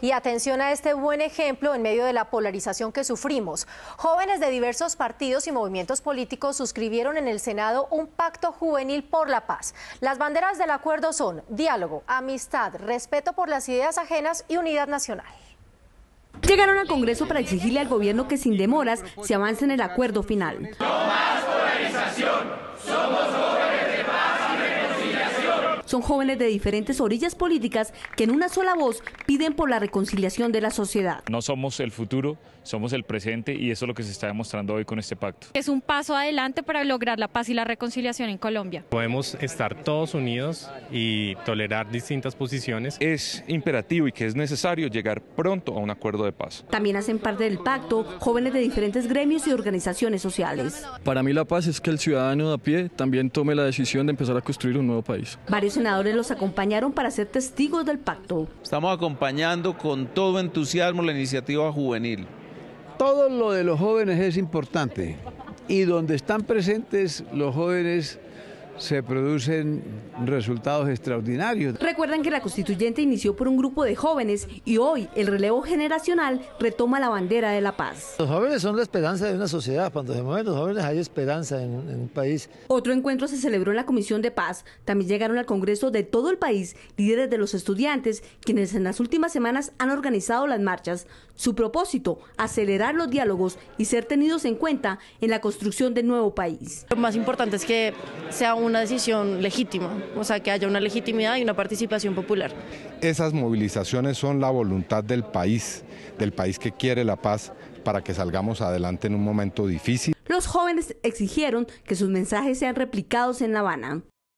Y atención a este buen ejemplo en medio de la polarización que sufrimos. Jóvenes de diversos partidos y movimientos políticos suscribieron en el Senado un pacto juvenil por la paz. Las banderas del acuerdo son diálogo, amistad, respeto por las ideas ajenas y unidad nacional. Llegaron al Congreso para exigirle al gobierno que sin demoras se avance en el acuerdo final. No más polarización, somos son jóvenes de diferentes orillas políticas que en una sola voz piden por la reconciliación de la sociedad. No somos el futuro, somos el presente y eso es lo que se está demostrando hoy con este pacto. Es un paso adelante para lograr la paz y la reconciliación en Colombia. Podemos estar todos unidos y tolerar distintas posiciones. Es imperativo y que es necesario llegar pronto a un acuerdo de paz. También hacen parte del pacto jóvenes de diferentes gremios y organizaciones sociales. Para mí la paz es que el ciudadano de a pie también tome la decisión de empezar a construir un nuevo país. Varios los acompañaron para ser testigos del pacto. Estamos acompañando con todo entusiasmo la iniciativa juvenil. Todo lo de los jóvenes es importante y donde están presentes los jóvenes se producen resultados extraordinarios. Recuerdan que la constituyente inició por un grupo de jóvenes y hoy el relevo generacional retoma la bandera de la paz. Los jóvenes son la esperanza de una sociedad, cuando se mueven los jóvenes hay esperanza en, en, un país. Otro encuentro se celebró en la Comisión de Paz, también llegaron al Congreso de todo el país líderes de los estudiantes, quienes en las últimas semanas han organizado las marchas. Su propósito, acelerar los diálogos y ser tenidos en cuenta en la construcción del nuevo país. Lo más importante es que sea un una decisión legítima, o sea, que haya una legitimidad y una participación popular. Esas movilizaciones son la voluntad del país, del país que quiere la paz para que salgamos adelante en un momento difícil. Los jóvenes exigieron que sus mensajes sean replicados en La Habana.